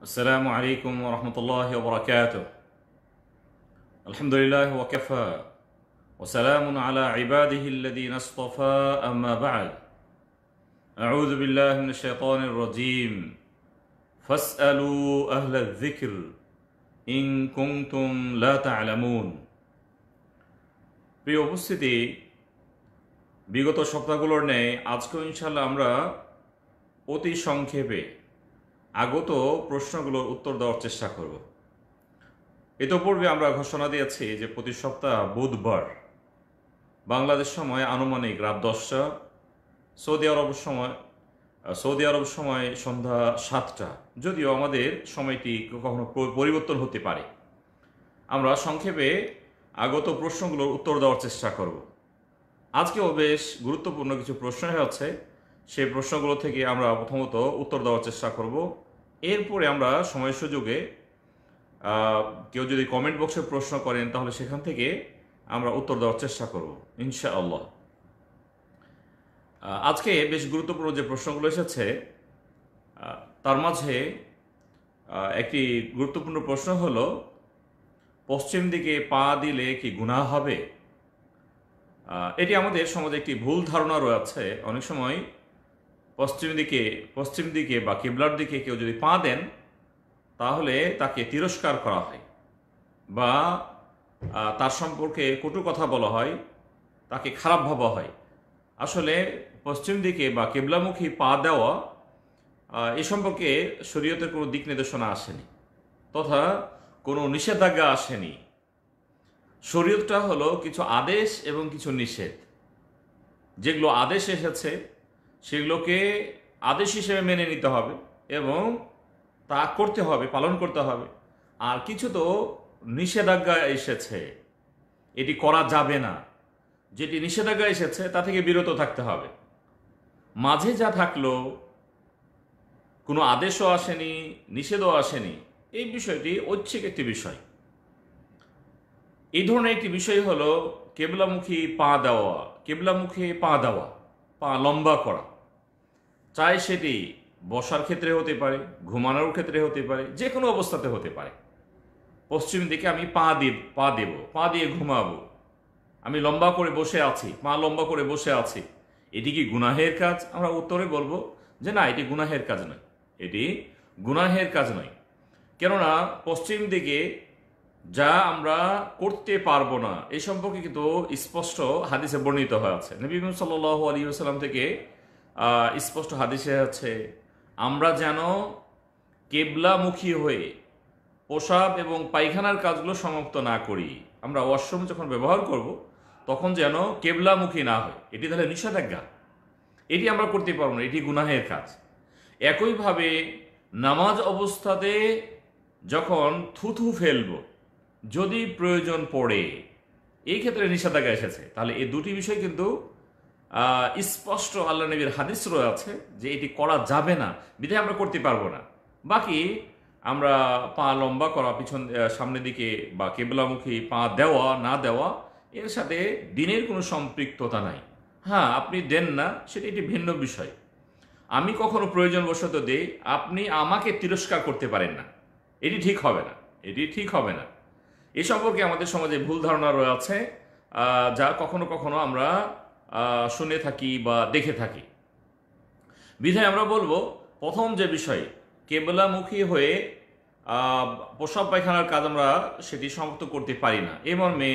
السلام عليكم ورحمة الله وبركاته الحمد لله وكفى وسلام على عباده الذين اصطفى أما بعد أعوذ بالله من الشيطان الرجيم فاسألوا أهل الذكر إن كنتم لا تعلمون প্রিয় উপস্থিতি বিগত সপ্তাহগুলোর ন্যায় আজকে ইনশাল্লাহ আমরা অতি সংক্ষেপে আগত প্রশ্নগুলোর উত্তর দেওয়ার চেষ্টা করব ইতোপূর্বে আমরা ঘোষণা দিয়েছি যে প্রতি সপ্তাহ বুধবার বাংলাদেশ সময় আনুমানিক রাত দশটা সৌদি আরব সময় সৌদি আরব সময় সন্ধ্যা সাতটা যদিও আমাদের সময়টি কখনো পরিবর্তন হতে পারে আমরা সংক্ষেপে আগত প্রশ্নগুলোর উত্তর দেওয়ার চেষ্টা করব আজকেও বেশ গুরুত্বপূর্ণ কিছু প্রশ্ন হচ্ছে সেই প্রশ্নগুলো থেকে আমরা প্রথমত উত্তর দেওয়ার চেষ্টা করব এরপরে আমরা সময় সুযোগে কেউ যদি কমেন্ট বক্সে প্রশ্ন করেন তাহলে সেখান থেকে আমরা উত্তর দেওয়ার চেষ্টা করব ইনশাআল্লাহ আজকে বেশ গুরুত্বপূর্ণ যে প্রশ্নগুলো এসেছে তার মাঝে একটি গুরুত্বপূর্ণ প্রশ্ন হল পশ্চিম দিকে পা দিলে কি গুণা হবে এটি আমাদের সমাজে একটি ভুল ধারণা রয়েছে অনেক সময় পশ্চিম দিকে পশ্চিম দিকে বা কেবলার দিকে কেউ যদি পা দেন তাহলে তাকে তিরস্কার করা হয় বা তার সম্পর্কে কটু কথা বলা হয় তাকে খারাপ ভাবা হয় আসলে পশ্চিম দিকে বা কেবলামুখী পা দেওয়া এ সম্পর্কে শরীয়তের কোনো দিক নির্দেশনা আসেনি তথা কোনো নিষেধাজ্ঞা আসেনি শরীয়তটা হলো কিছু আদেশ এবং কিছু নিষেধ যেগুলো আদেশ এসেছে সেগুলোকে আদেশ হিসেবে মেনে নিতে হবে এবং তা করতে হবে পালন করতে হবে আর কিছু তো নিষেধাজ্ঞা এসেছে এটি করা যাবে না যেটি নিষেধাজ্ঞা এসেছে তা থেকে বিরত থাকতে হবে মাঝে যা থাকলো কোনো আদেশও আসেনি নিষেধও আসেনি এই বিষয়টি ঐচ্ছিক একটি বিষয় এই ধরনের একটি বিষয় হলো কেবলামুখী পা দেওয়া কেবলামুখী পা দেওয়া পা লম্বা করা চাই সেটি বসার ক্ষেত্রে হতে পারে ঘুমানোর ক্ষেত্রে হতে পারে যে কোনো অবস্থাতে হতে পারে পশ্চিম দিকে আমি পা দেব পা দেব পা দিয়ে ঘুমাবো আমি লম্বা করে বসে আছি পা লম্বা করে বসে আছি এটি কি গুনাহের কাজ আমরা উত্তরে বলবো যে না এটি গুনাহের কাজ নয় এটি গুনাহের কাজ নয় কেননা পশ্চিম দিকে যা আমরা করতে পারবো না এ সম্পর্কে কিন্তু স্পষ্ট হাদিসে বর্ণিত হয়ে আছে নবী সাল্লাহ আলী সাল্লাম থেকে স্পষ্ট হাদিসে আছে আমরা যেন কেবলামুখী হয়ে পোশাব এবং পায়খানার কাজগুলো সমাপ্ত না করি আমরা ওয়াশরুম যখন ব্যবহার করব তখন যেন কেবলামুখী না হয় এটি তাহলে নিষেধাজ্ঞা এটি আমরা করতে পারবো না এটি গুনাহের কাজ একইভাবে নামাজ অবস্থাতে যখন থুথু ফেলব যদি প্রয়োজন পড়ে এই ক্ষেত্রে নিষেধাজ্ঞা এসেছে তাহলে এই দুটি বিষয় কিন্তু স্পষ্ট আল্লাহ নবীর হাদিস আছে যে এটি করা যাবে না বিধায় আমরা করতে পারবো না বাকি আমরা পা লম্বা করা পিছন সামনের দিকে বা কেবলামুখী পা দেওয়া না দেওয়া এর সাথে দিনের কোনো সম্পৃক্ততা নাই হ্যাঁ আপনি দেন না সেটা একটি ভিন্ন বিষয় আমি কখনো প্রয়োজনবশত দেই আপনি আমাকে তিরস্কার করতে পারেন না এটি ঠিক হবে না এটি ঠিক হবে না এ সম্পর্কে আমাদের সমাজে ভুল ধারণা রয়েছে যা কখনো কখনো আমরা শুনে থাকি বা দেখে থাকি বিধায় আমরা বলবো প্রথম যে বিষয় কেবলামুখী হয়ে প্রসব পায়খানার কাজ আমরা সেটি সমাপ্ত করতে পারি না এ মর্মে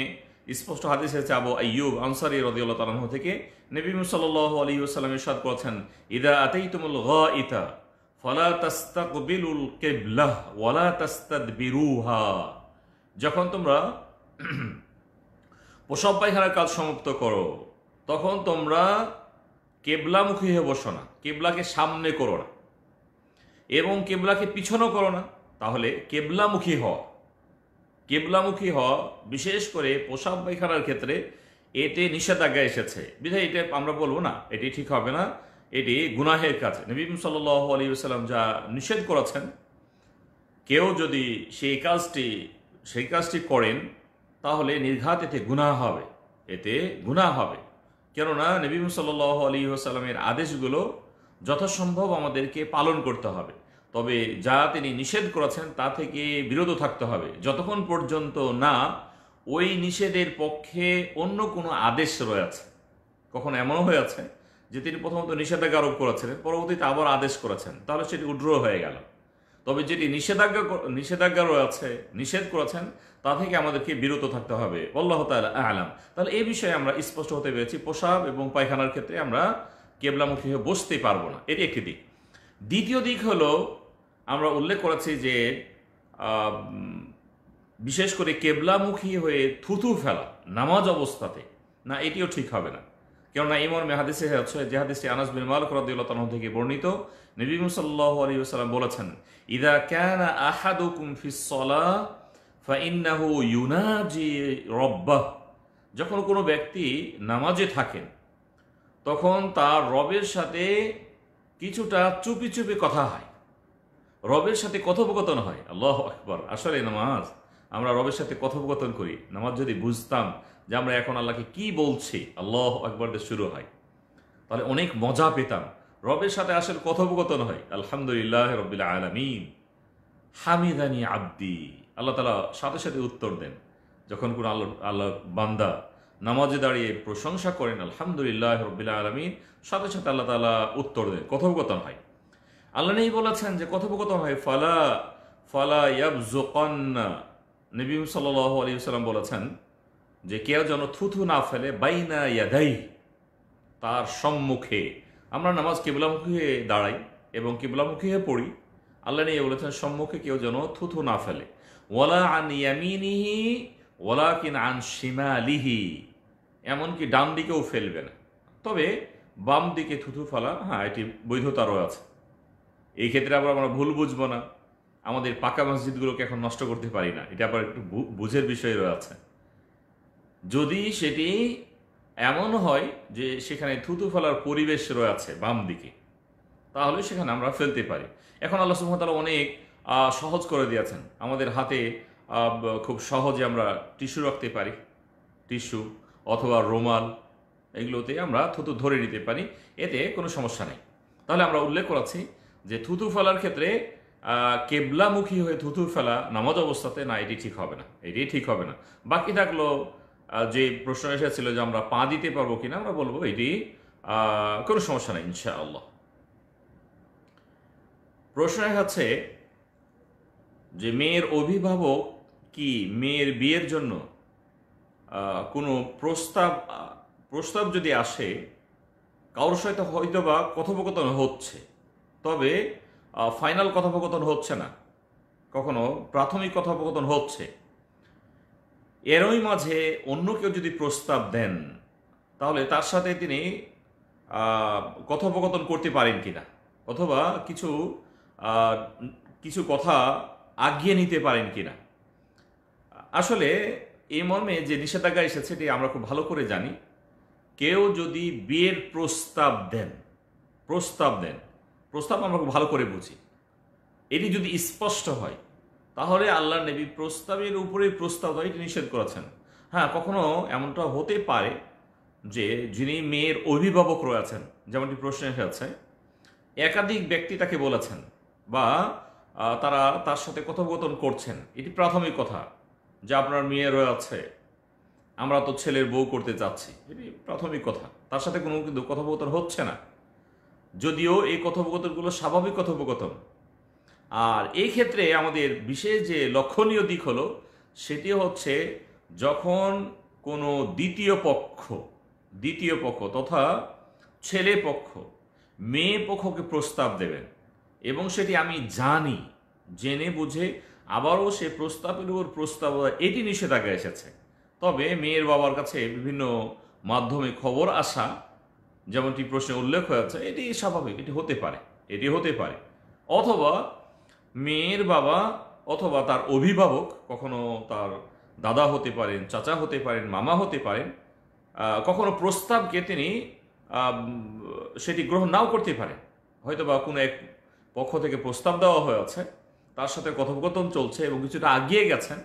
স্পষ্ট হাদিস হয়েছে আবু আইয়ুব আনসারি রদিউল্লাহ তালাহ থেকে নবীম সাল আলী সাল্লামের সাদ করেছেন ইদা আতেই তুমুল গ ইতা ফলা উল কেবলাহ ওয়ালা তাস্তাদ বিরুহা যখন তোমরা পোশাব পায়খানার কাজ সমাপ্ত করো তখন তোমরা কেবলামুখী হয়ে বসো না কেবলাকে সামনে করো না এবং কেবলাকে পিছনও করো না তাহলে কেবলামুখী হওয়া কেবলামুখী হওয়া বিশেষ করে পোশাক পায়খানার ক্ষেত্রে এটি নিষেধাজ্ঞা এসেছে বিধায় এটা আমরা বলবো না এটি ঠিক হবে না এটি গুনাহের কাজ নবীম সাল আলী সাল্লাম যা নিষেধ করেছেন কেউ যদি সেই কাজটি সেই কাজটি করেন তাহলে নির্ঘাত এতে গুণা হবে এতে গুণা হবে কেননা নবী সাল আলী আসাল্লামের আদেশগুলো যথাসম্ভব আমাদেরকে পালন করতে হবে তবে যা তিনি নিষেধ করেছেন তা থেকে বিরত থাকতে হবে যতক্ষণ পর্যন্ত না ওই নিষেধের পক্ষে অন্য কোনো আদেশ রয়েছে কখন এমনও হয়েছে যে তিনি প্রথমত নিষেধাজ্ঞা আরোপ করেছিলেন পরবর্তীতে আবার আদেশ করেছেন তাহলে সেটি উড্র হয়ে গেল তবে যেটি নিষেধাজ্ঞা নিষেধাজ্ঞা রয়েছে নিষেধ করেছেন তা থেকে আমাদেরকে বিরত থাকতে হবে আল্লাহ আলাম তাহলে এ বিষয়ে আমরা স্পষ্ট হতে পেরেছি পোশাক এবং পায়খানার ক্ষেত্রে আমরা কেবলামুখী হয়ে বসতে পারবো না এটি একটি দিক দ্বিতীয় দিক হলো আমরা উল্লেখ করেছি যে বিশেষ করে কেবলামুখী হয়ে থুথু ফেলা নামাজ অবস্থাতে না এটিও ঠিক হবে না কেননা এই মর্মে হাদিসে হচ্ছে যে হাদিসটি আনাস বিন মালক রাদিয়াল্লাহু থেকে বর্ণিত নবী সাল্লাল্লাহু আলাইহি বলেছেন ইদা ক্যান আহাদুকুম ফিস ফাইন্নাহু ইউনাজি রব্বাহ যখন কোনো ব্যক্তি নামাজে থাকেন তখন তার রবের সাথে কিছুটা চুপি চুপি কথা হয় রবের সাথে কথোপকথন হয় আল্লাহ আকবর আসলে নামাজ আমরা রবের সাথে কথোপকথন করি নামাজ যদি বুঝতাম যে আমরা এখন আল্লাহকে কি বলছি আল্লাহ একবার শুরু হয় তাহলে অনেক মজা পেতাম রবের সাথে আসলে কথোপকথন হয় আলহামদুলিল্লাহ রবিল্লা আলমিন হামিদানি আব্দি আল্লাহ তালা সাথে সাথে উত্তর দেন যখন কোনো আল্লাহ আল্লাহ বান্দা নামাজে দাঁড়িয়ে প্রশংসা করেন আলহামদুলিল্লাহ রবিল্লা আলমিন সাথে সাথে আল্লাহ তালা উত্তর দেন কথোপকথন হয় আল্লাহ নেই বলেছেন যে কথোপকথন হয় ফালা ফালা ইয়াব জোকান্না নবী সাল্লাহ আলী সাল্লাম বলেছেন যে কেউ যেন থুথু না ফেলে বাইনা ইয়াদাই তার সম্মুখে আমরা নামাজ কেবলামুখী হয়ে দাঁড়াই এবং কেবলামুখী হয়ে পড়ি আল্লাহ নিয়ে বলেছেন সম্মুখে কেউ যেন থুথু না ফেলে ওলা আন ইয়ামিনিহি ওলা কিন আন শিমালিহি এমনকি ডান দিকেও ফেলবে না তবে বাম দিকে থুথু ফেলা হ্যাঁ এটি বৈধতা রয়েছে এই ক্ষেত্রে আবার আমরা ভুল বুঝবো না আমাদের পাকা মসজিদগুলোকে এখন নষ্ট করতে পারি না এটা আবার একটু বুঝের বিষয় রয়েছে যদি সেটি এমন হয় যে সেখানে থুতু ফেলার পরিবেশ রয়েছে বাম দিকে তাহলে সেখানে আমরা ফেলতে পারি এখন আল্লাহ সুহামতাল অনেক সহজ করে দিয়েছেন আমাদের হাতে খুব সহজে আমরা টিস্যু রাখতে পারি টিস্যু অথবা রোমাল এগুলোতে আমরা থুতু ধরে নিতে পারি এতে কোনো সমস্যা নেই তাহলে আমরা উল্লেখ করাচ্ছি যে থুতু ফেলার ক্ষেত্রে কেবলামুখী হয়ে থুতু ফেলা নামাজ অবস্থাতে না এটি ঠিক হবে না এটি ঠিক হবে না বাকি থাকলো যে প্রশ্ন এসেছিল যে আমরা পা দিতে পারবো কিনা আমরা বলবো এটি কোনো সমস্যা নেই ইনশাআল্লাহ প্রশ্ন হচ্ছে যে মেয়ের অভিভাবক কি মেয়ের বিয়ের জন্য কোনো প্রস্তাব প্রস্তাব যদি আসে কারোর সাথে হয়তো বা কথোপকথন হচ্ছে তবে ফাইনাল কথোপকথন হচ্ছে না কখনো প্রাথমিক কথোপকথন হচ্ছে এরই মাঝে অন্য কেউ যদি প্রস্তাব দেন তাহলে তার সাথে তিনি কথোপকথন করতে পারেন কিনা অথবা কিছু কিছু কথা আগিয়ে নিতে পারেন কিনা আসলে এই মর্মে যে নিষেধাজ্ঞা এসেছে সেটি আমরা খুব ভালো করে জানি কেউ যদি বিয়ের প্রস্তাব দেন প্রস্তাব দেন প্রস্তাব আমরা খুব ভালো করে বুঝি এটি যদি স্পষ্ট হয় তাহলে আল্লাহ নবী প্রস্তাবের উপরে প্রস্তাব এটা নিষেধ করেছেন হ্যাঁ কখনো এমনটা হতে পারে যে যিনি মেয়ের অভিভাবক রয়েছেন যেমনটি প্রশ্ন এসেছে একাধিক ব্যক্তি তাকে বলেছেন বা তারা তার সাথে কথোপকথন করছেন এটি প্রাথমিক কথা যে আপনার মেয়ে রয়েছে আমরা তো ছেলের বউ করতে চাচ্ছি এটি প্রাথমিক কথা তার সাথে কোনো কিন্তু কথোপকথন হচ্ছে না যদিও এই কথোপকথনগুলো স্বাভাবিক কথোপকথন আর এই ক্ষেত্রে আমাদের বিশেষ যে লক্ষণীয় দিক হলো সেটি হচ্ছে যখন কোনো দ্বিতীয় পক্ষ দ্বিতীয় পক্ষ তথা ছেলে পক্ষ মেয়ে পক্ষকে প্রস্তাব দেবেন এবং সেটি আমি জানি জেনে বুঝে আবারও সে প্রস্তাবের উপর প্রস্তাব এটি নিষেধাজ্ঞা এসেছে তবে মেয়ের বাবার কাছে বিভিন্ন মাধ্যমে খবর আসা যেমনটি প্রশ্নে উল্লেখ হয়ে যাচ্ছে এটি স্বাভাবিক এটি হতে পারে এটি হতে পারে অথবা মেয়ের বাবা অথবা তার অভিভাবক কখনো তার দাদা হতে পারেন চাচা হতে পারেন মামা হতে পারেন কখনো প্রস্তাবকে তিনি সেটি গ্রহণ নাও করতে পারেন হয়তো বা কোনো এক পক্ষ থেকে প্রস্তাব দেওয়া হয়েছে তার সাথে কথোপকথন চলছে এবং কিছুটা আগিয়ে গেছেন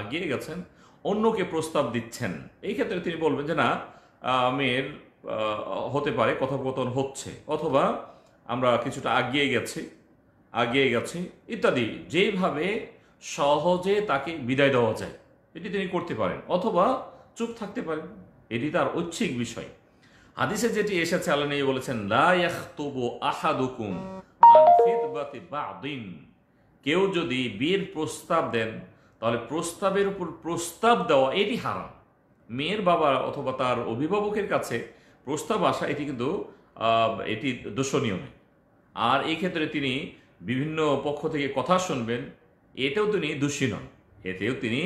আগিয়ে গেছেন অন্যকে প্রস্তাব দিচ্ছেন এই ক্ষেত্রে তিনি বলবেন যে না মেয়ের হতে পারে কথোপকথন হচ্ছে অথবা আমরা কিছুটা আগিয়ে গেছি আগিয়ে গেছে ইত্যাদি যেভাবে সহজে তাকে বিদায় দেওয়া যায় এটি তিনি করতে পারেন অথবা চুপ থাকতে পারেন এটি তার ঐচ্ছিক বিষয় হাদিসে যেটি এসেছে আল্লাহ নিয়ে বলেছেন কেউ যদি বিয়ের প্রস্তাব দেন তাহলে প্রস্তাবের উপর প্রস্তাব দেওয়া এটি হারাম মেয়ের বাবা অথবা তার অভিভাবকের কাছে প্রস্তাব আসা এটি কিন্তু এটি দোষণীয় নয় আর এই ক্ষেত্রে তিনি বিভিন্ন পক্ষ থেকে কথা শুনবেন এতেও তিনি দোষী নন এতেও তিনি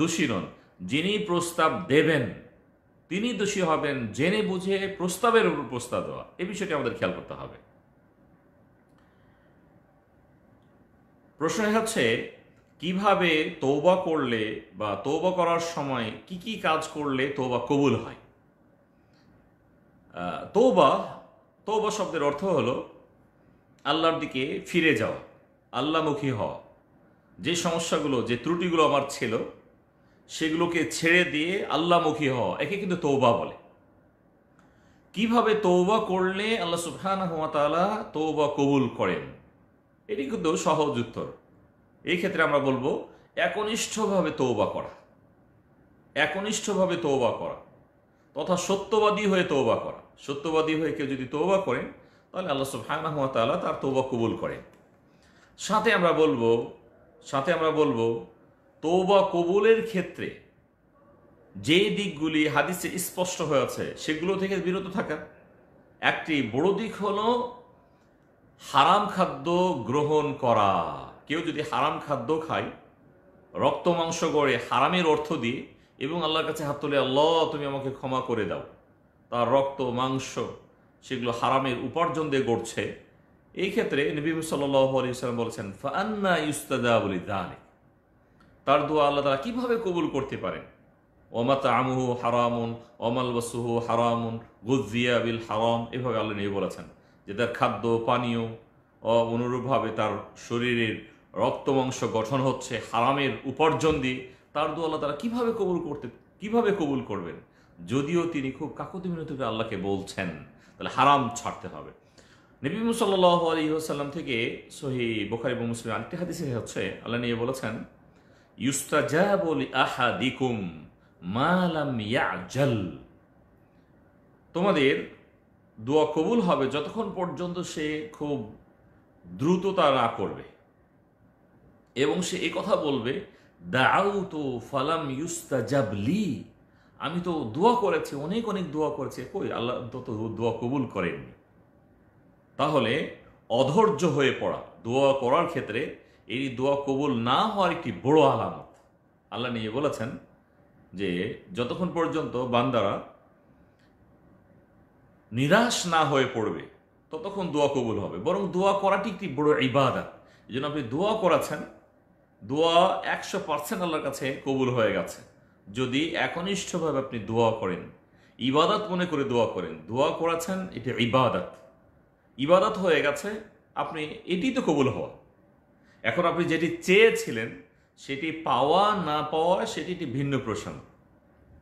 দোষী নন যিনি প্রস্তাব দেবেন তিনি দোষী হবেন জেনে বুঝে প্রস্তাবের উপর প্রস্তাব দেওয়া এ বিষয়টি আমাদের খেয়াল করতে হবে প্রশ্ন হচ্ছে কিভাবে তৌবা করলে বা তৌবা করার সময় কি কি কাজ করলে তৌবা কবুল হয় তৌবা তৌবা শব্দের অর্থ হলো আল্লাহর দিকে ফিরে যাও আল্লামুখী হওয়া যে সমস্যাগুলো যে ত্রুটিগুলো আমার ছিল সেগুলোকে ছেড়ে দিয়ে আল্লামুখী হওয়া একে কিন্তু তৌবা বলে কিভাবে তৌবা করলে আল্লাহ সুফহান হাতালা তৌবা কবুল করেন এটি কিন্তু সহজ উত্তর এই ক্ষেত্রে আমরা বলবো একনিষ্ঠভাবে তৌবা করা একনিষ্ঠভাবে তৌবা করা তথা সত্যবাদী হয়ে তৌবা করা সত্যবাদী হয়ে কেউ যদি তৌবা করেন তাহলে আল্লাহ সুবহানাহু ওয়া তাআলা তার তওবা কবুল করেন সাথে আমরা বলবো সাথে আমরা বলবো তৌবা কবুলের ক্ষেত্রে যে দিকগুলি হাদিসে স্পষ্ট হয়েছে সেগুলো থেকে বিরত থাকা একটি বড় দিক হল হারাম খাদ্য গ্রহণ করা কেউ যদি হারাম খাদ্য খায় রক্ত মাংস গড়ে হারামের অর্থ দিয়ে এবং আল্লাহর কাছে হাত তুলে আল্লাহ তুমি আমাকে ক্ষমা করে দাও তার রক্ত মাংস সেগুলো হারামের উপার্জন দিয়ে গড়ছে এই ক্ষেত্রে নবী সাল্লাহ আলী বলেছেন ফান্না ইস্তাদা বলি দানে তার দোয়া আল্লাহ তারা কীভাবে কবুল করতে পারেন অমাত আমহু হারামুন অমাল বসুহু হারামুন গুজিয়া বিল হারাম এভাবে আল্লাহ নিয়ে বলেছেন যে তার খাদ্য পানীয় অনুরূপভাবে তার শরীরের মাংস গঠন হচ্ছে হারামের উপার্জন দিয়ে তার দু আল্লাহ তারা কীভাবে কবুল করতে কিভাবে কবুল করবেন যদিও তিনি খুব কাকতি মিনতিতে আল্লাহকে বলছেন তাহলে হারাম ছাড়তে হবে নবী মুসাল্লাহ থেকে সহি বোখারি এবং মুসলিম আরেকটি হাদিসে হচ্ছে আল্লাহ নিয়ে বলেছেন ইউস্তাজাবল আহাদিকুম মালাম ইয়াজল তোমাদের দোয়া কবুল হবে যতক্ষণ পর্যন্ত সে খুব দ্রুততা না করবে এবং সে এ কথা বলবে দাউ তো ফালাম ইউস্তা জাবলি আমি তো দোয়া করেছি অনেক অনেক দোয়া করেছি কই আল্লাহ তত দোয়া কবুল করেননি তাহলে অধৈর্য হয়ে পড়া দোয়া করার ক্ষেত্রে এই দোয়া কবুল না হওয়ার একটি বড় আলামত আল্লাহ নিয়ে বলেছেন যে যতক্ষণ পর্যন্ত বান্দারা নিরাশ না হয়ে পড়বে ততক্ষণ দোয়া কবুল হবে বরং দোয়া করাটি একটি বড় ইবাদা এই জন্য আপনি দোয়া করাছেন দোয়া একশো পার্সেন্ট আল্লাহর কাছে কবুল হয়ে গেছে যদি একনিষ্ঠভাবে আপনি দোয়া করেন ইবাদত মনে করে দোয়া করেন দোয়া করাছেন এটা ইবাদত ইবাদত হয়ে গেছে আপনি এটি তো কবুল হওয়া এখন আপনি যেটি চেয়েছিলেন সেটি পাওয়া না পাওয়া সেটি একটি ভিন্ন প্রসঙ্গ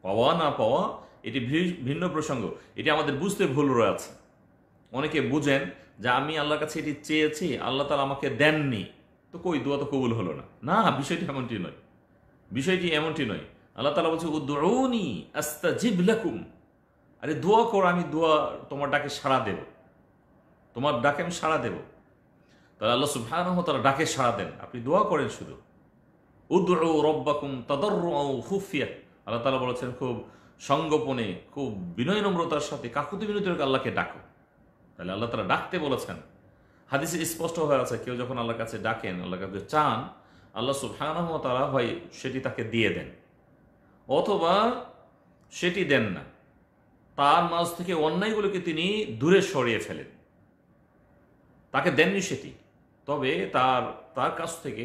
পাওয়া না পাওয়া এটি ভিন্ন প্রসঙ্গ এটি আমাদের বুঝতে ভুল রয়েছে অনেকে বুঝেন যে আমি আল্লাহর কাছে এটি চেয়েছি আল্লাহ তালা আমাকে দেননি তো কই দোয়া তো কবুল হলো না না বিষয়টি এমনটি নয় বিষয়টি এমনটি নয় আল্লাহ তালা বলছে উদ্দৌনি আস্তা জিবলাকুম আরে দোয়া কর আমি দোয়া তোমার ডাকে সাড়া দেব তোমার ডাকে আমি সাড়া দেব তাহলে আল্লাহ সুবহানাহু তারা ডাকে সাড়া দেন আপনি দোয়া করেন শুধু উদ্রু রব্বাকুম তাদর হুফিয়া আল্লাহ তালা বলেছেন খুব সঙ্গোপনে খুব বিনয় নম্রতার সাথে কাকুতি বিনতি আল্লাহকে ডাকো তাহলে আল্লাহ তারা ডাকতে বলেছেন হাদিসে স্পষ্ট হয়ে আছে কেউ যখন আল্লাহর কাছে ডাকেন আল্লাহ কাছে চান আল্লাহ সুবহানাহু তারা হয় সেটি তাকে দিয়ে দেন অথবা সেটি দেন না তার মাঝ থেকে অন্যায়গুলোকে তিনি দূরে সরিয়ে ফেলেন তাকে দেননি সেটি তবে তার তার কাছ থেকে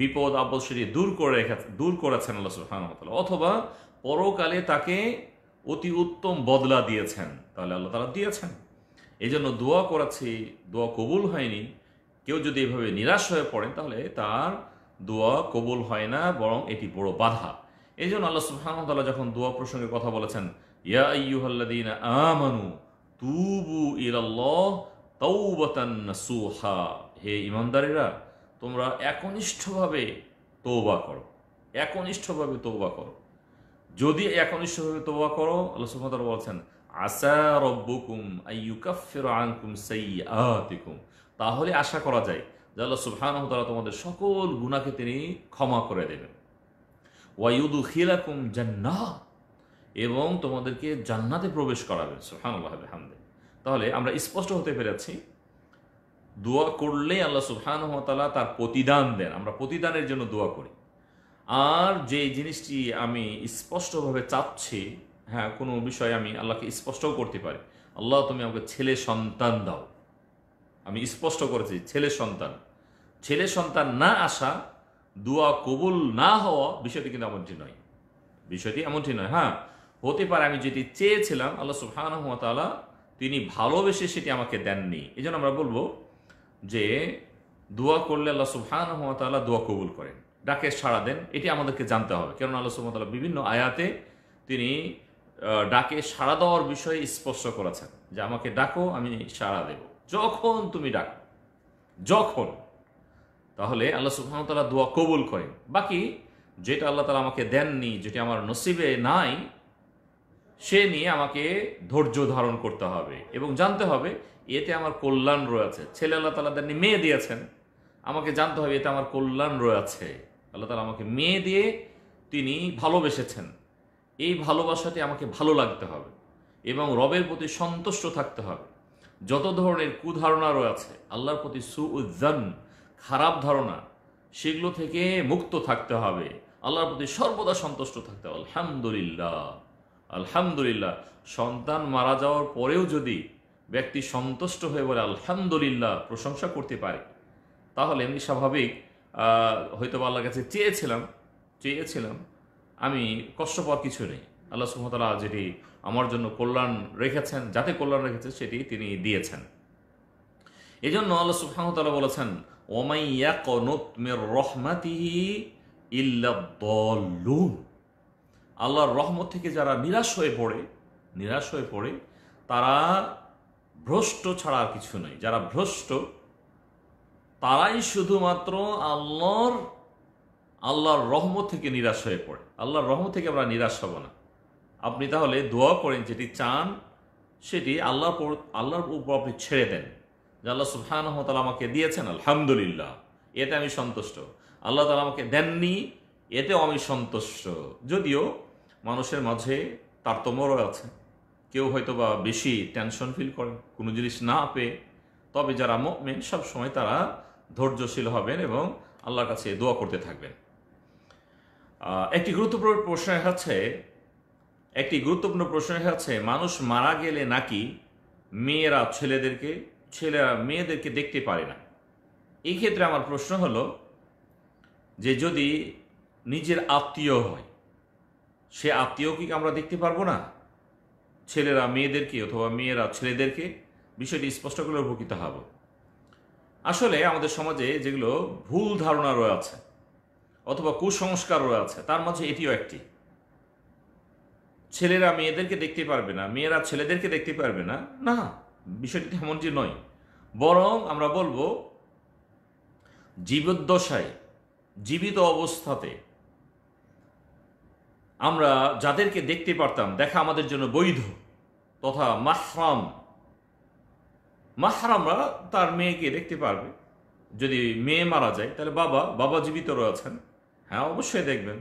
বিপদ আপদ সেটি দূর করে রেখে দূর করেছেন আল্লাহ সুহানতাল অথবা পরকালে তাকে অতি উত্তম বদলা দিয়েছেন তাহলে আল্লাহ তালা দিয়েছেন এই জন্য দোয়া করাচ্ছি দোয়া কবুল হয়নি কেউ যদি এভাবে নিরাশ হয়ে পড়েন তাহলে তার দোয়া কবুল হয় না বরং এটি বড় বাধা এই জন্য আল্লাহ সুহানতাল্লাহ যখন দোয়া প্রসঙ্গে কথা বলেছেন ইয়া ইয়াহ্লাদিন আমানু তুবু ইরাল্লাহ তৌবতান সুহা হে ইমানদারেরা তোমরা একনিষ্ঠভাবে তৌবা করো একনিষ্ঠভাবে তৌবা করো যদি একনিষ্ঠভাবে তৌবা করো আল্লাহ সুহামতাল বলছেন আসা রব্বকুম আইয়ুকাফির আনকুম সেই আতিকুম তাহলে আশা করা যায় যে আল্লাহ সুবহানহ তারা তোমাদের সকল গুণাকে তিনি ক্ষমা করে দেবেন ওয়াইউদু খিলাকুম জান্না এবং তোমাদেরকে জান্নাতে প্রবেশ করাবেন সুহানুল্লাহ হামদে তাহলে আমরা স্পষ্ট হতে পেরেছি দোয়া করলে আল্লাহ সুবহানহতালা তার প্রতিদান দেন আমরা প্রতিদানের জন্য দোয়া করি আর যে জিনিসটি আমি স্পষ্টভাবে চাচ্ছি হ্যাঁ কোনো বিষয়ে আমি আল্লাহকে স্পষ্টও করতে পারি আল্লাহ তুমি আমাকে ছেলে সন্তান দাও আমি স্পষ্ট করেছি ছেলে সন্তান ছেলে সন্তান না আসা দোয়া কবুল না হওয়া বিষয়টি কিন্তু এমনটি নয় বিষয়টি এমনটি নয় হ্যাঁ হতে পারে আমি যেটি চেয়েছিলাম আল্লাহ সুহানতালা তিনি ভালোবেসে সেটি আমাকে দেননি এই জন্য আমরা বলবো যে দোয়া করলে আল্লাহ সুহানতালা দোয়া কবুল করেন ডাকে সাড়া দেন এটি আমাদেরকে জানতে হবে কেননা আল্লাহ সুহামতাল্লাহ বিভিন্ন আয়াতে তিনি ডাকে সাড়া দেওয়ার বিষয়ে স্পর্শ করেছেন যে আমাকে ডাকো আমি সাড়া দেব যখন তুমি ডাকো যখন তাহলে আল্লাহ তালা দোয়া কবুল করে বাকি যেটা আল্লাহ তালা আমাকে দেননি যেটা আমার নসিবে নাই সে নিয়ে আমাকে ধৈর্য ধারণ করতে হবে এবং জানতে হবে এতে আমার কল্যাণ রয়েছে ছেলে আল্লাহ তালা দেননি মেয়ে দিয়েছেন আমাকে জানতে হবে এতে আমার কল্যাণ রয়েছে আল্লাহ তালা আমাকে মেয়ে দিয়ে তিনি ভালোবেসেছেন এই ভালোবাসাটি আমাকে ভালো লাগতে হবে এবং রবের প্রতি সন্তুষ্ট থাকতে হবে যত ধরনের কুধারণা রয়েছে আল্লাহর প্রতি সুউজ্জান খারাপ ধারণা সেগুলো থেকে মুক্ত থাকতে হবে আল্লাহর প্রতি সর্বদা সন্তুষ্ট থাকতে হবে আলহামদুলিল্লাহ আলহামদুলিল্লাহ সন্তান মারা যাওয়ার পরেও যদি ব্যক্তি সন্তুষ্ট হয়ে বলে আলহামদুলিল্লাহ প্রশংসা করতে পারে তাহলে এমনি স্বাভাবিক হয়তো আল্লাহর কাছে চেয়েছিলাম চেয়েছিলাম আমি কষ্ট পাওয়ার কিছু নেই আল্লাহ সুমতলা যেটি আমার জন্য কল্যাণ রেখেছেন যাতে কল্যাণ রেখেছে সেটি তিনি দিয়েছেন এজন্য আল্লাহ সুহামতাল্লাহ বলেছেন আল্লাহর রহমত থেকে যারা নিরাশ হয়ে পড়ে নিরাশ হয়ে পড়ে তারা ভ্রষ্ট ছাড়া আর কিছু নয় যারা ভ্রষ্ট তারাই শুধুমাত্র আল্লাহর আল্লাহর রহমত থেকে নিরাশ হয়ে পড়ে আল্লাহর রহমত থেকে আমরা নিরাশ হব না আপনি তাহলে দোয়া করেন যেটি চান সেটি আল্লাহর আল্লাহর উপর আপনি ছেড়ে দেন যে আল্লাহ সুবহান তালা আমাকে দিয়েছেন আলহামদুলিল্লাহ এতে আমি সন্তুষ্ট আল্লাহ তালা আমাকে দেননি এতেও আমি সন্তুষ্ট যদিও মানুষের মাঝে তারতম্য আছে কেউ হয়তো বা বেশি টেনশন ফিল করে কোনো জিনিস না পেয়ে তবে যারা মেন সব সময় তারা ধৈর্যশীল হবেন এবং আল্লাহর কাছে দোয়া করতে থাকবেন একটি গুরুত্বপূর্ণ প্রশ্ন হচ্ছে একটি গুরুত্বপূর্ণ প্রশ্ন হচ্ছে মানুষ মারা গেলে নাকি মেয়েরা ছেলেদেরকে ছেলে মেয়েদেরকে দেখতে পারে না এই ক্ষেত্রে আমার প্রশ্ন হলো যে যদি নিজের আত্মীয় হয় সে আত্মীয় কি আমরা দেখতে পারবো না ছেলেরা মেয়েদেরকে অথবা মেয়েরা ছেলেদেরকে বিষয়টি স্পষ্ট করে উপকৃত হব আসলে আমাদের সমাজে যেগুলো ভুল ধারণা রয়েছে অথবা কুসংস্কার রয়েছে তার মাঝে এটিও একটি ছেলেরা মেয়েদেরকে দেখতে পারবে না মেয়েরা ছেলেদেরকে দেখতে পারবে না না বিষয়টি যে নয় বরং আমরা বলবো জীবদ্দশায় জীবিত অবস্থাতে আমরা যাদেরকে দেখতে পারতাম দেখা আমাদের জন্য বৈধ তথা মাহরাম মাহরামরা তার মেয়েকে দেখতে পারবে যদি মেয়ে মারা যায় তাহলে বাবা বাবা জীবিত রয়েছেন হ্যাঁ অবশ্যই দেখবেন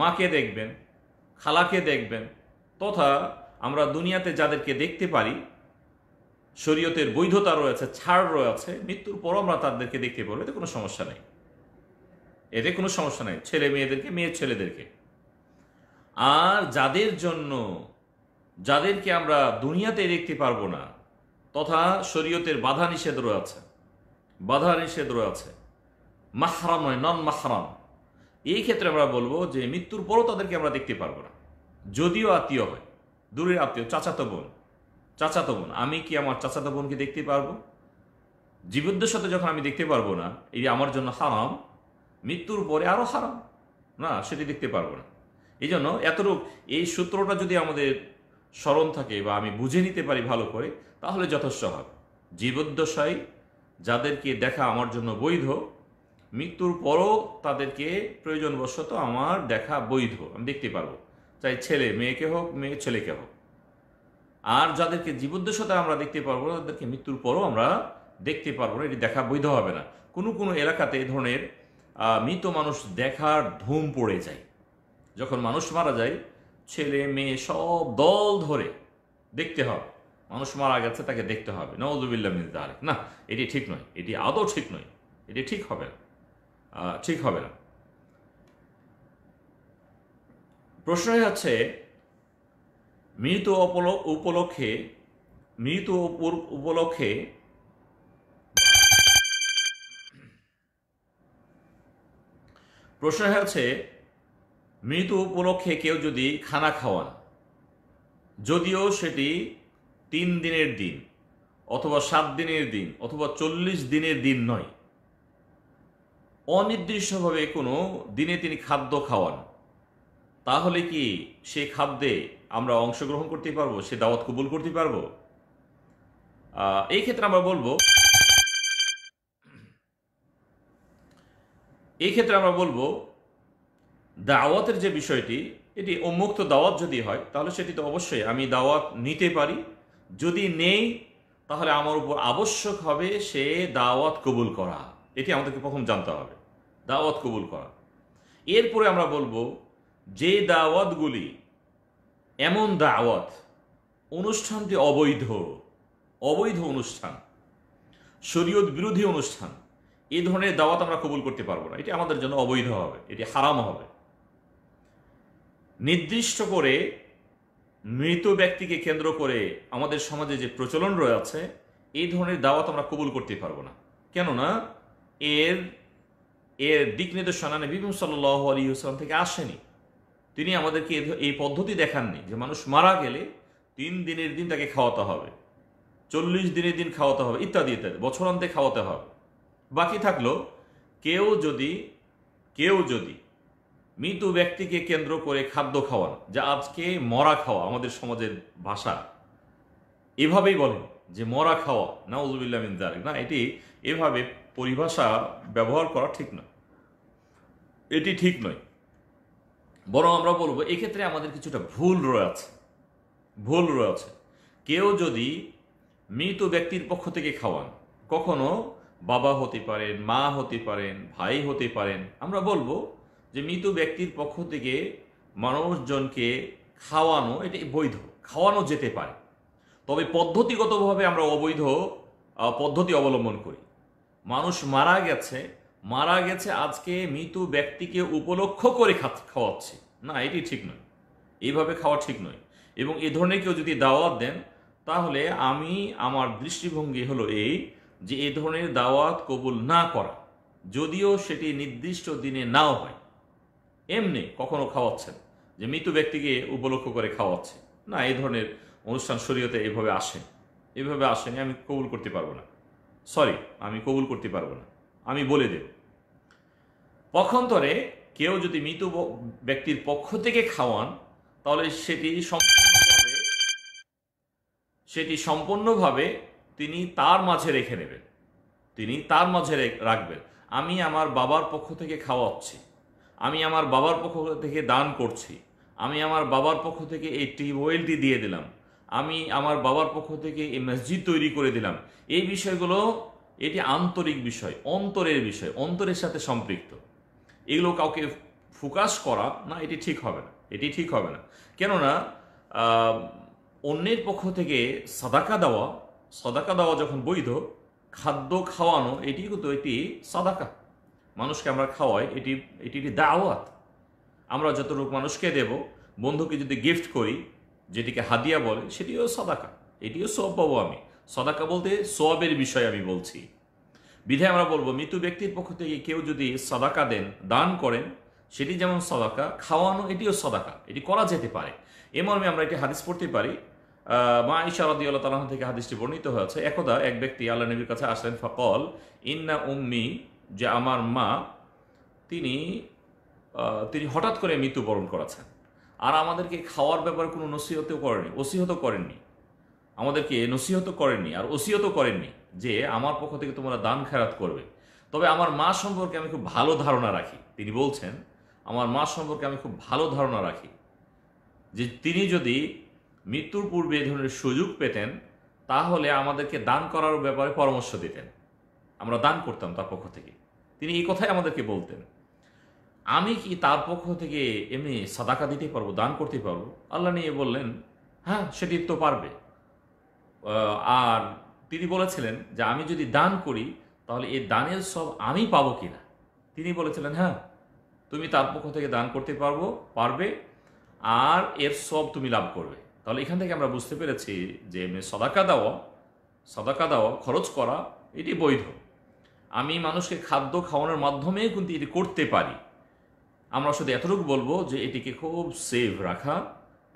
মাকে দেখবেন খালাকে দেখবেন তথা আমরা দুনিয়াতে যাদেরকে দেখতে পারি শরীয়তের বৈধতা রয়েছে ছাড় রয়েছে মৃত্যুর পর আমরা তাদেরকে দেখতে পাবো এতে কোনো সমস্যা নেই এতে কোনো সমস্যা নেই ছেলে মেয়েদেরকে মেয়ের ছেলেদেরকে আর যাদের জন্য যাদেরকে আমরা দুনিয়াতে দেখতে পারবো না তথা শরীয়তের বাধা নিষেধ রয়েছে বাধা নিষেধ রয়েছে মাহরাম নয় নন মাহরাম এই ক্ষেত্রে আমরা বলবো যে মৃত্যুর পরও তাদেরকে আমরা দেখতে পারবো না যদিও আত্মীয় হয় দূরের আত্মীয় চাচাতো বোন চাচাতো বোন আমি কি আমার চাচাতো বোনকে দেখতে পারবো জীবদের সাথে যখন আমি দেখতে পারবো না এটি আমার জন্য হারাম মৃত্যুর পরে আরও হারাম না সেটি দেখতে পারবো না এই জন্য এতটুক এই সূত্রটা যদি আমাদের স্মরণ থাকে বা আমি বুঝে নিতে পারি ভালো করে তাহলে যথেষ্ট হবে জীবদ্দশায় যাদেরকে দেখা আমার জন্য বৈধ মৃত্যুর পরও তাদেরকে প্রয়োজনবশত আমার দেখা বৈধ আমি দেখতে পারবো চাই ছেলে মেয়েকে হোক মেয়ে ছেলেকে হোক আর যাদেরকে জীবদ্দশতা আমরা দেখতে পারবো না তাদেরকে মৃত্যুর পরও আমরা দেখতে পারবো না এটি দেখা বৈধ হবে না কোনো কোনো এলাকাতে এ ধরনের মৃত মানুষ দেখার ধুম পড়ে যায় যখন মানুষ মারা যায় ছেলে মেয়ে সব দল ধরে দেখতে হবে মানুষ মারা গেছে তাকে দেখতে হবে নওয়াজুবিল্লা মিন তারেক না এটি ঠিক নয় এটি আদৌ ঠিক নয় এটি ঠিক হবে না ঠিক হবে না প্রশ্নই হচ্ছে মৃত উপলক্ষে মৃত উপলক্ষে প্রশ্ন হচ্ছে মৃত উপলক্ষে কেউ যদি খানা খাওয়ান যদিও সেটি তিন দিনের দিন অথবা সাত দিনের দিন অথবা চল্লিশ দিনের দিন নয় অনির্দিষ্টভাবে কোনো দিনে তিনি খাদ্য খাওয়ান তাহলে কি সে খাদ্যে আমরা অংশগ্রহণ করতে পারবো সে দাওয়াত কবুল করতে পারবো এই ক্ষেত্রে আমরা বলবো এই ক্ষেত্রে আমরা বলবো দাওয়াতের যে বিষয়টি এটি উন্মুক্ত দাওয়াত যদি হয় তাহলে সেটি তো অবশ্যই আমি দাওয়াত নিতে পারি যদি নেই তাহলে আমার উপর আবশ্যক হবে সে দাওয়াত কবুল করা এটি আমাদেরকে প্রথম জানতে হবে দাওয়াত কবুল করা এরপরে আমরা বলবো যে দাওয়াতগুলি এমন দাওয়াত অনুষ্ঠানটি অবৈধ অবৈধ অনুষ্ঠান শরীয়ত বিরোধী অনুষ্ঠান এই ধরনের দাওয়াত আমরা কবুল করতে পারবো না এটি আমাদের জন্য অবৈধ হবে এটি হারাম হবে নির্দিষ্ট করে মৃত ব্যক্তিকে কেন্দ্র করে আমাদের সমাজে যে প্রচলন রয়েছে এই ধরনের দাওয়াত আমরা কবুল করতে পারবো না কেননা এর এর দিক নির্দেশনা নবী সাল্লাহ আলী থেকে আসেনি তিনি আমাদেরকে এই পদ্ধতি দেখাননি যে মানুষ মারা গেলে তিন দিনের দিন তাকে খাওয়াতে হবে চল্লিশ দিনের দিন খাওয়াতে হবে ইত্যাদি ইত্যাদি বছরান্তে খাওয়াতে হবে বাকি থাকলো কেউ যদি কেউ যদি মৃত ব্যক্তিকে কেন্দ্র করে খাদ্য খাওয়ান যা আজকে মরা খাওয়া আমাদের সমাজের ভাষা এভাবেই বলেন যে মরা খাওয়া নাউজুবিল্লা মিন জারিক না এটি এভাবে পরিভাষা ব্যবহার করা ঠিক নয় এটি ঠিক নয় বরং আমরা বলবো এক্ষেত্রে আমাদের কিছুটা ভুল রয়েছে ভুল রয়েছে কেউ যদি মৃত ব্যক্তির পক্ষ থেকে খাওয়ান কখনো বাবা হতে পারেন মা হতে পারেন ভাই হতে পারেন আমরা বলবো যে মৃত ব্যক্তির পক্ষ থেকে মানুষজনকে খাওয়ানো এটা বৈধ খাওয়ানো যেতে পারে তবে পদ্ধতিগতভাবে আমরা অবৈধ পদ্ধতি অবলম্বন করি মানুষ মারা গেছে মারা গেছে আজকে মৃত ব্যক্তিকে উপলক্ষ করে খাওয়াচ্ছে না এটি ঠিক নয় এইভাবে খাওয়া ঠিক নয় এবং এ ধরনের কেউ যদি দাওয়াত দেন তাহলে আমি আমার দৃষ্টিভঙ্গি হলো এই যে এ ধরনের দাওয়াত কবুল না করা যদিও সেটি নির্দিষ্ট দিনে নাও হয় এমনি কখনো খাওয়াচ্ছেন যে মৃত ব্যক্তিকে উপলক্ষ করে খাওয়াচ্ছে না এই ধরনের অনুষ্ঠান শরীয়তে এভাবে আসে এভাবে আসেনি আমি কবুল করতে পারবো না সরি আমি কবুল করতে পারবো না আমি বলে দেব পক্ষান্তরে কেউ যদি মৃত ব্যক্তির পক্ষ থেকে খাওয়ান তাহলে সেটি সম্পূর্ণভাবে সেটি সম্পূর্ণভাবে তিনি তার মাঝে রেখে নেবেন তিনি তার মাঝে রাখবেন আমি আমার বাবার পক্ষ থেকে খাওয়াচ্ছি আমি আমার বাবার পক্ষ থেকে দান করছি আমি আমার বাবার পক্ষ থেকে এই টিউবওয়েলটি দিয়ে দিলাম আমি আমার বাবার পক্ষ থেকে এই মসজিদ তৈরি করে দিলাম এই বিষয়গুলো এটি আন্তরিক বিষয় অন্তরের বিষয় অন্তরের সাথে সম্পৃক্ত এগুলো কাউকে ফোকাস করা না এটি ঠিক হবে না এটি ঠিক হবে না কেননা অন্যের পক্ষ থেকে সাদাকা দেওয়া সাদাকা দেওয়া যখন বৈধ খাদ্য খাওয়ানো এটি কিন্তু একটি সাদাকা মানুষকে আমরা খাওয়াই এটি এটি একটি দাওয়াত আমরা যতটুকু মানুষকে দেব বন্ধুকে যদি গিফট করি যেটিকে হাদিয়া বলে সেটিও সদাকা এটিও সব পাবো আমি সদাকা বলতে সোয়াবের বিষয় আমি বলছি বিধায় আমরা বলবো মৃত ব্যক্তির পক্ষ থেকে কেউ যদি সদাকা দেন দান করেন সেটি যেমন সদাকা খাওয়ানো এটিও সদাকা এটি করা যেতে পারে এ মর্মে আমরা এটি হাদিস পড়তে পারি মা ঈশা রদি আল্লাহ তালাহ থেকে হাদিসটি বর্ণিত হয়েছে একদা এক ব্যক্তি আল্লাহ নবীর কাছে আসলেন ফকল ইন্না উম্মি যে আমার মা তিনি তিনি হঠাৎ করে মৃত্যুবরণ করেছেন আর আমাদেরকে খাওয়ার ব্যাপারে কোনো নসিহতও করেনি ওসিহত করেননি আমাদেরকে নসিহত করেননি আর ওসিহতও করেননি যে আমার পক্ষ থেকে তোমরা দান খেরাত করবে তবে আমার মা সম্পর্কে আমি খুব ভালো ধারণা রাখি তিনি বলছেন আমার মা সম্পর্কে আমি খুব ভালো ধারণা রাখি যে তিনি যদি মৃত্যুর পূর্বে এ ধরনের সুযোগ পেতেন তাহলে আমাদেরকে দান করার ব্যাপারে পরামর্শ দিতেন আমরা দান করতাম তার পক্ষ থেকে তিনি এই কথাই আমাদেরকে বলতেন আমি কি তার পক্ষ থেকে এমনি সাদাকা দিতে পারবো দান করতে পারবো আল্লাহ নিয়ে বললেন হ্যাঁ সেটি তো পারবে আর তিনি বলেছিলেন যে আমি যদি দান করি তাহলে এই দানের সব আমি পাবো কিনা তিনি বলেছিলেন হ্যাঁ তুমি তার পক্ষ থেকে দান করতে পারবো পারবে আর এর সব তুমি লাভ করবে তাহলে এখান থেকে আমরা বুঝতে পেরেছি যে সদাকা দেওয়া সদাকা দেওয়া খরচ করা এটি বৈধ আমি মানুষকে খাদ্য খাওয়ানোর মাধ্যমে কিন্তু এটি করতে পারি আমরা শুধু এতটুকু বলবো যে এটিকে খুব সেভ রাখা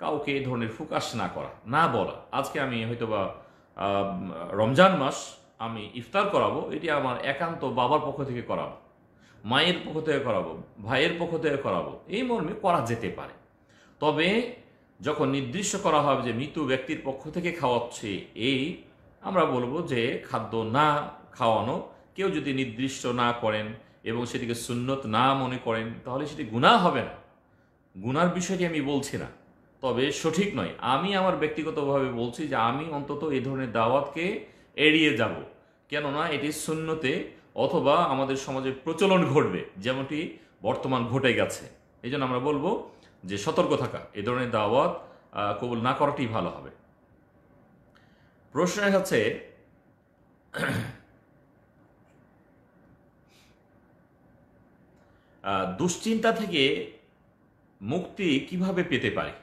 কাউকে এই ধরনের ফোকাস না করা না বলা আজকে আমি হয়তোবা রমজান মাস আমি ইফতার করাবো এটি আমার একান্ত বাবার পক্ষ থেকে করাবো মায়ের পক্ষ থেকে করাবো ভাইয়ের পক্ষ থেকে করাবো এই মর্মে করা যেতে পারে তবে যখন নির্দিষ্ট করা হবে যে মৃত ব্যক্তির পক্ষ থেকে খাওয়াচ্ছে এই আমরা বলবো যে খাদ্য না খাওয়ানো কেউ যদি নির্দিষ্ট না করেন এবং সেটিকে সুন্নত না মনে করেন তাহলে সেটি গুণা হবে না গুনার বিষয়টি আমি বলছি না তবে সঠিক নয় আমি আমার ব্যক্তিগতভাবে বলছি যে আমি অন্তত এই ধরনের দাওয়াতকে এড়িয়ে যাব কেননা এটি শূন্যতে অথবা আমাদের সমাজে প্রচলন ঘটবে যেমনটি বর্তমান ঘটে গেছে এই আমরা বলবো যে সতর্ক থাকা এ ধরনের দাওয়াত কবুল না করাটি ভালো হবে প্রশ্ন হচ্ছে দুশ্চিন্তা থেকে মুক্তি কিভাবে পেতে পারি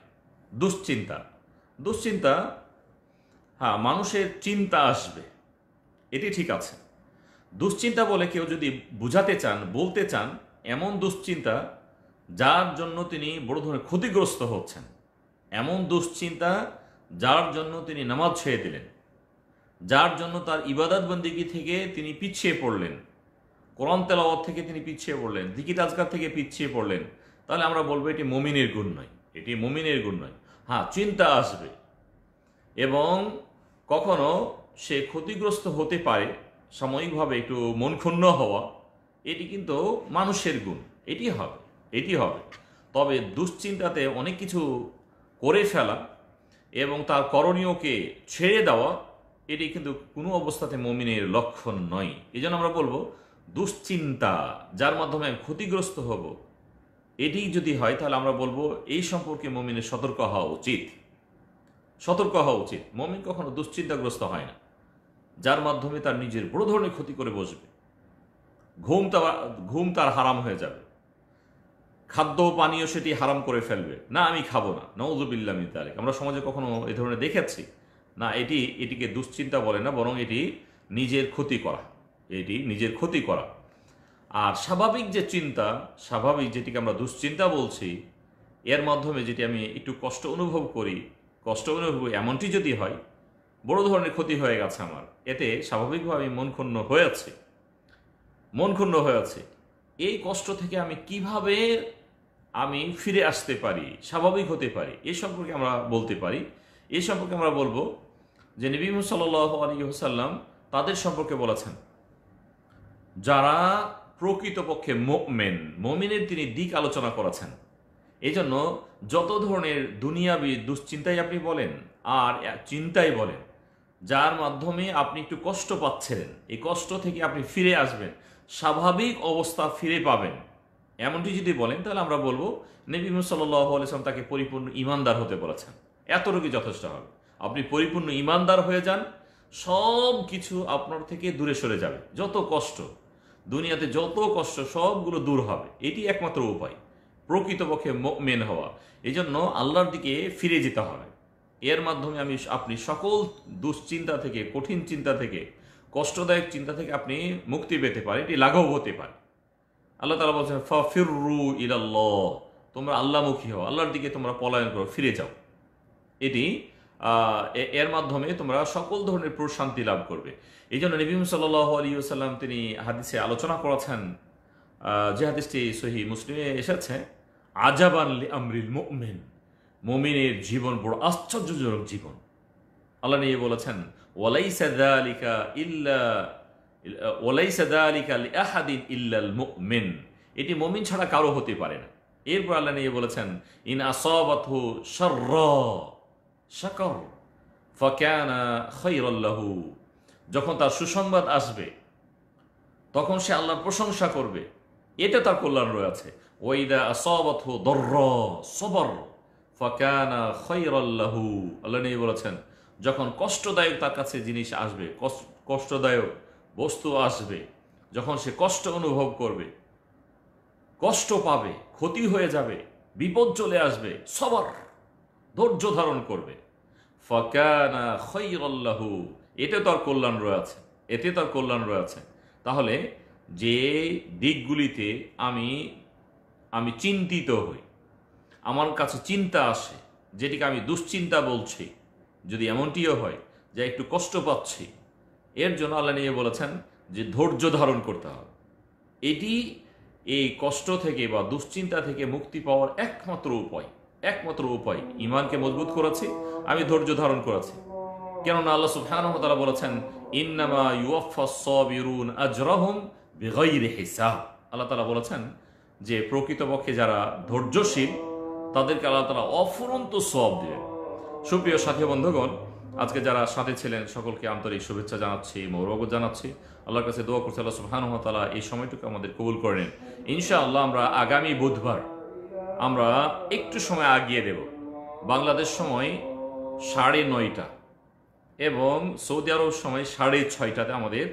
দুশ্চিন্তা দুশ্চিন্তা হ্যাঁ মানুষের চিন্তা আসবে এটি ঠিক আছে দুশ্চিন্তা বলে কেউ যদি বুঝাতে চান বলতে চান এমন দুশ্চিন্তা যার জন্য তিনি বড় ধরনের ক্ষতিগ্রস্ত হচ্ছেন এমন দুশ্চিন্তা যার জন্য তিনি নামাজ ছেড়ে দিলেন যার জন্য তার ইবাদত বন্দিগি থেকে তিনি পিছিয়ে পড়লেন কোরআন তেলাওয়াত থেকে তিনি পিছিয়ে পড়লেন দিকি আজকার থেকে পিছিয়ে পড়লেন তাহলে আমরা বলবো এটি মমিনের গুণ নয় এটি মুমিনের গুণ নয় হ্যাঁ চিন্তা আসবে এবং কখনো সে ক্ষতিগ্রস্ত হতে পারে সাময়িকভাবে একটু মন ক্ষুণ্ণ হওয়া এটি কিন্তু মানুষের গুণ এটি হবে এটি হবে তবে দুশ্চিন্তাতে অনেক কিছু করে ফেলা এবং তার করণীয়কে ছেড়ে দেওয়া এটি কিন্তু কোনো অবস্থাতে মমিনের লক্ষণ নয় এই আমরা বলবো দুশ্চিন্তা যার মাধ্যমে ক্ষতিগ্রস্ত হব এটি যদি হয় তাহলে আমরা বলবো এই সম্পর্কে মমিনের সতর্ক হওয়া উচিত সতর্ক হওয়া উচিত মমিন কখনো দুশ্চিন্তাগ্রস্ত হয় না যার মাধ্যমে তার নিজের বড় ধরনের ক্ষতি করে বসবে ঘুম তার ঘুম তার হারাম হয়ে যাবে খাদ্য পানীয় সেটি হারাম করে ফেলবে না আমি খাবো না নওজুবিল্লা মিতালিক আমরা সমাজে কখনো এ ধরনের দেখেছি না এটি এটিকে দুশ্চিন্তা বলে না বরং এটি নিজের ক্ষতি করা এটি নিজের ক্ষতি করা আর স্বাভাবিক যে চিন্তা স্বাভাবিক যেটিকে আমরা দুশ্চিন্তা বলছি এর মাধ্যমে যেটি আমি একটু কষ্ট অনুভব করি কষ্ট অনুভব এমনটি যদি হয় বড় ধরনের ক্ষতি হয়ে গেছে আমার এতে স্বাভাবিকভাবে আমি মন ক্ষুণ্ণ হয়েছে মন ক্ষুণ্ণ হয়েছে এই কষ্ট থেকে আমি কিভাবে আমি ফিরে আসতে পারি স্বাভাবিক হতে পারি এ সম্পর্কে আমরা বলতে পারি এ সম্পর্কে আমরা বলবো যে নবী সাল্লাহ আলী সাল্লাম তাদের সম্পর্কে বলেছেন যারা প্রকৃতপক্ষে মোমেন মমিনের তিনি দিক আলোচনা করেছেন এই জন্য যত ধরনের দুনিয়াবি দুশ্চিন্তাই আপনি বলেন আর চিন্তাই বলেন যার মাধ্যমে আপনি একটু কষ্ট পাচ্ছিলেন এই কষ্ট থেকে আপনি ফিরে আসবেন স্বাভাবিক অবস্থা ফিরে পাবেন এমনটি যদি বলেন তাহলে আমরা বলবো নবী সাল্লাহ তাকে পরিপূর্ণ ইমানদার হতে বলেছেন এত রোগী যথেষ্ট হবে আপনি পরিপূর্ণ ইমানদার হয়ে যান সব কিছু আপনার থেকে দূরে সরে যাবে যত কষ্ট দুনিয়াতে যত কষ্ট সবগুলো দূর হবে এটি একমাত্র উপায় প্রকৃতপক্ষে মেন হওয়া এই জন্য আল্লাহর দিকে ফিরে যেতে হবে এর মাধ্যমে আমি আপনি সকল দুশ্চিন্তা থেকে কঠিন চিন্তা থেকে কষ্টদায়ক চিন্তা থেকে আপনি মুক্তি পেতে পারেন এটি লাঘব হতে পারে আল্লাহ তালা বলছেন ফ ফিররু ইলাল্লাহ তোমরা আল্লাহমুখী হও আল্লাহর দিকে তোমরা পলায়ন করো ফিরে যাও এটি এর মাধ্যমে তোমরা সকল ধরনের প্রশান্তি লাভ করবে এই জন্য নবীম সাল্লাহ আলী সাল্লাম তিনি হাদিসে আলোচনা করেছেন যে হাদিসটি সহি মুসলিমে এসেছে আজাবান আমরিল মোমিন মোমিনের জীবন বড় আশ্চর্যজনক জীবন আল্লাহ নিয়ে বলেছেন ওয়ালাই সাদালিকা ইল্লা ওয়ালাই সাদালিকা আহাদিন ইল্লাল এটি মমিন ছাড়া কারো হতে পারে না এরপর আল্লাহ নিয়ে বলেছেন ইন আসাবাত শর শকর ফকানা খৈরল্লাহু যখন তার সুসংবাদ আসবে তখন সে আল্লাহর প্রশংসা করবে এটা তার কল্যাণ রয়েছে আল্লাহ নেই বলেছেন যখন কষ্টদায়ক তার কাছে জিনিস আসবে কষ্টদায়ক বস্তু আসবে যখন সে কষ্ট অনুভব করবে কষ্ট পাবে ক্ষতি হয়ে যাবে বিপদ চলে আসবে সবার ধৈর্য ধারণ করবে ফকানা খৈরাল্লাহু এতে তার কল্যাণ রয়েছে এতে তার কল্যাণ রয়েছে তাহলে যে দিকগুলিতে আমি আমি চিন্তিত হই আমার কাছে চিন্তা আসে যেটিকে আমি দুশ্চিন্তা বলছি যদি এমনটিও হয় যে একটু কষ্ট পাচ্ছি এর জন্য আল্লাহ নিয়ে বলেছেন যে ধৈর্য ধারণ করতে হবে এটি এই কষ্ট থেকে বা দুশ্চিন্তা থেকে মুক্তি পাওয়ার একমাত্র উপায় একমাত্র উপায় ইমানকে মজবুত করেছে আমি ধৈর্য ধারণ করেছি কেননা আল্লাহ সুফহানতালা বলেছেন ইন্নামা ইউফাসবিরুন আজরহম বেগৈরে হিসাব আল্লাহ তালা বলেছেন যে প্রকৃতপক্ষে যারা ধৈর্যশীল তাদেরকে আল্লাহ তালা অফুরন্ত সব দেবে সুপ্রিয় সাথী বন্ধুগণ আজকে যারা সাথে ছিলেন সকলকে আন্তরিক শুভেচ্ছা জানাচ্ছি মৌরগত জানাচ্ছি আল্লাহর কাছে দোয়া করছি আল্লাহ তালা এই সময়টুকু আমাদের কবুল করেন ইনশাআল্লাহ আমরা আগামী বুধবার আমরা একটু সময় আগিয়ে দেব বাংলাদেশ সময় সাড়ে নয়টা এবং সৌদি আরব সময় সাড়ে ছয়টাতে আমাদের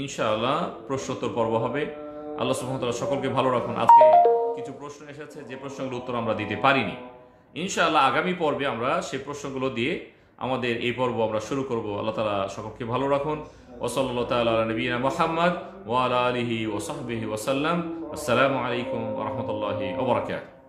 ইনশাআল্লাহ প্রশ্নোত্তর পর্ব হবে আল্লাহ সুহামতাল্লাহ সকলকে ভালো রাখুন আজকে কিছু প্রশ্ন এসেছে যে প্রশ্নগুলো উত্তর আমরা দিতে পারিনি ইনশাআল্লাহ আগামী পর্বে আমরা সেই প্রশ্নগুলো দিয়ে আমাদের এই পর্ব আমরা শুরু করব আল্লাহ তালা সকলকে ভালো রাখুন ওসল্লা তালা মোহাম্মদ ওয়ালা আলহি ওসাহবিহি ওসাল্লাম আসসালামু আলাইকুম রহমতুল্লাহি ওবরাকাত